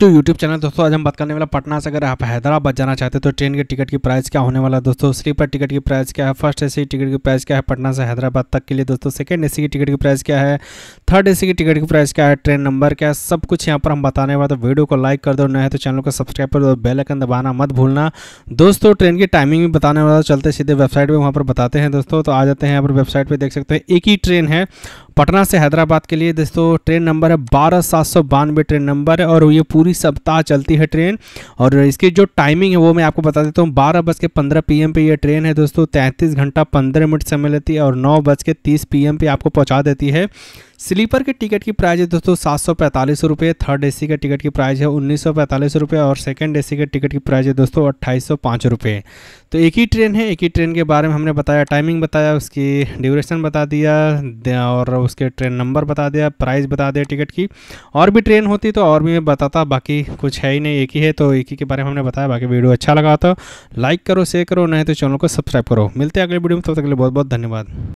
to YouTube channel दोस्तों आज हम बात करने वाला पटना से अगर आप हैदराबाद जाना चाहते हैं तो ट्रेन के टिकट की प्राइस क्या होने वाला दोस्तों स्लीपर टिकट की प्राइस क्या है फर्स्ट एसी टिकट की प्राइस क्या है पटना से हैदराबाद तक के लिए दोस्तों सेकंड एसी की टिकट की प्राइस क्या है थर्ड एसी की टिकट की प्राइस क्या है ट्रेन नंबर क्या है सब कुछ यहाँ पर हम बताने वाला तो वीडियो को लाइक कर दो न तो चैनल को सब्सक्राइब कर दो बेलकन दबाना मत भूलना दोस्तों ट्रेन की टाइमिंग भी बताने वाला चलते सीधे वेबसाइट पर वहाँ पर बताते हैं दोस्तों तो आ जाते हैं यहाँ पर वेबसाइट पर देख सकते हैं एक ही ट्रेन है पटना से हैदराबाद के लिए दोस्तों ट्रेन नंबर है बारह सात सौ बानवे ट्रेन नंबर है और ये पूरी सप्ताह चलती है ट्रेन और इसकी जो टाइमिंग है वो मैं आपको बता देता हूँ बारह बज के पंद्रह पी एम पे ये ट्रेन है दोस्तों तैंतीस घंटा पंद्रह मिनट समय लेती है और नौ बज के तीस पी एम पे आपको पहुँचा देती है स्लीपर के टिकट की प्राइस है दोस्तों सात सौ पैंतालीस रुपये थर्ड ए सी के टिकट की प्राइस है उन्नीस सौ पैंतालीस रुपये और सेकेंड ए सी के टिकट की प्राइस है दोस्तों अट्ठाईस सौ पाँच रुपये तो एक ही ट्रेन है एक ही ट्रेन के बारे में हमने बताया टाइमिंग बताया उसकी ड्यूरेशन बता दिया और उसके ट्रेन नंबर बता दिया प्राइस बता दिया टिकट की और भी ट्रेन होती तो और भी मैं बताता बाकी कुछ है ही नहीं एक ही है तो एक ही के बारे में हमने बताया बाकी वीडियो अच्छा लगा तो लाइक करो शेयर करो नहीं तो चैनल को सब्सक्राइब करो मिलते हैं अगले वीडियो में तब तक के लिए बहुत बहुत धन्यवाद